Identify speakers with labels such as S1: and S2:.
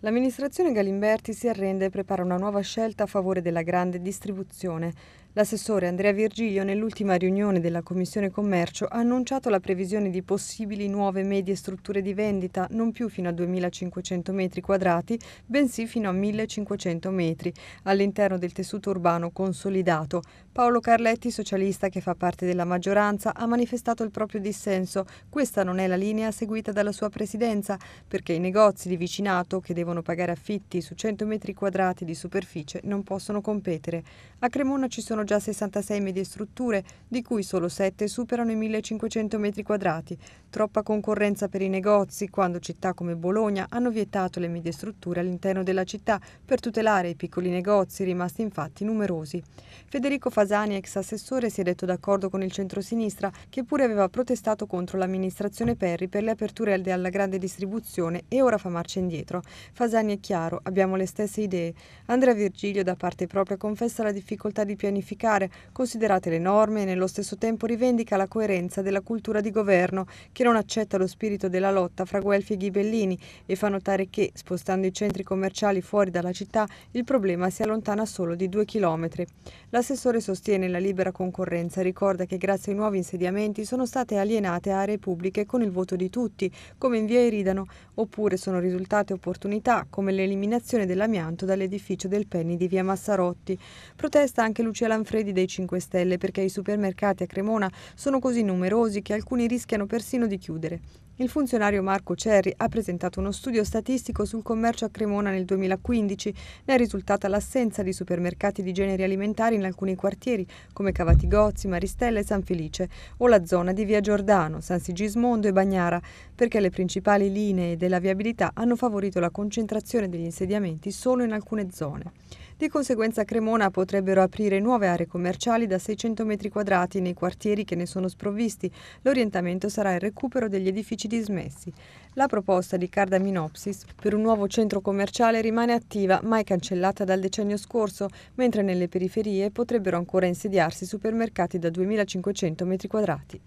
S1: L'amministrazione Galimberti si arrende e prepara una nuova scelta a favore della grande distribuzione. L'assessore Andrea Virgilio nell'ultima riunione della Commissione Commercio ha annunciato la previsione di possibili nuove medie strutture di vendita non più fino a 2.500 metri quadrati, bensì fino a 1.500 metri, all'interno del tessuto urbano consolidato. Paolo Carletti, socialista che fa parte della maggioranza, ha manifestato il proprio dissenso. Questa non è la linea seguita dalla sua presidenza, perché i negozi di vicinato, che devono pagare affitti su 100 metri quadrati di superficie, non possono competere. A Cremona ci sono già 66 medie strutture, di cui solo 7 superano i 1500 metri quadrati. Troppa concorrenza per i negozi, quando città come Bologna hanno vietato le medie strutture all'interno della città per tutelare i piccoli negozi, rimasti infatti numerosi. Federico Fasani, ex assessore, si è detto d'accordo con il centrosinistra, che pure aveva protestato contro l'amministrazione Perri per le aperture alla grande distribuzione e ora fa marcia indietro. Fasani è chiaro, abbiamo le stesse idee. Andrea Virgilio da parte propria confessa la difficoltà di pianificare modificare, considerate le norme e nello stesso tempo rivendica la coerenza della cultura di governo, che non accetta lo spirito della lotta fra guelfi e ghibellini e fa notare che, spostando i centri commerciali fuori dalla città, il problema si allontana solo di due chilometri. L'assessore sostiene la libera concorrenza e ricorda che grazie ai nuovi insediamenti sono state alienate aree pubbliche con il voto di tutti, come in via Iridano, oppure sono risultate opportunità come l'eliminazione dell'amianto dall'edificio del Penny di via Massarotti. Protesta anche Lucia Lanfranco Manfredi dei 5 Stelle perché i supermercati a Cremona sono così numerosi che alcuni rischiano persino di chiudere. Il funzionario Marco Cerri ha presentato uno studio statistico sul commercio a Cremona nel 2015. Ne è risultata l'assenza di supermercati di generi alimentari in alcuni quartieri, come Cavatigozzi, Maristella e San Felice, o la zona di Via Giordano, San Sigismondo e Bagnara, perché le principali linee della viabilità hanno favorito la concentrazione degli insediamenti solo in alcune zone. Di conseguenza a Cremona potrebbero aprire nuove aree commerciali da 600 metri quadrati nei quartieri che ne sono sprovvisti. L'orientamento sarà il recupero degli edifici dismessi. La proposta di Cardaminopsis per un nuovo centro commerciale rimane attiva, mai cancellata dal decennio scorso, mentre nelle periferie potrebbero ancora insediarsi supermercati da 2500 metri quadrati.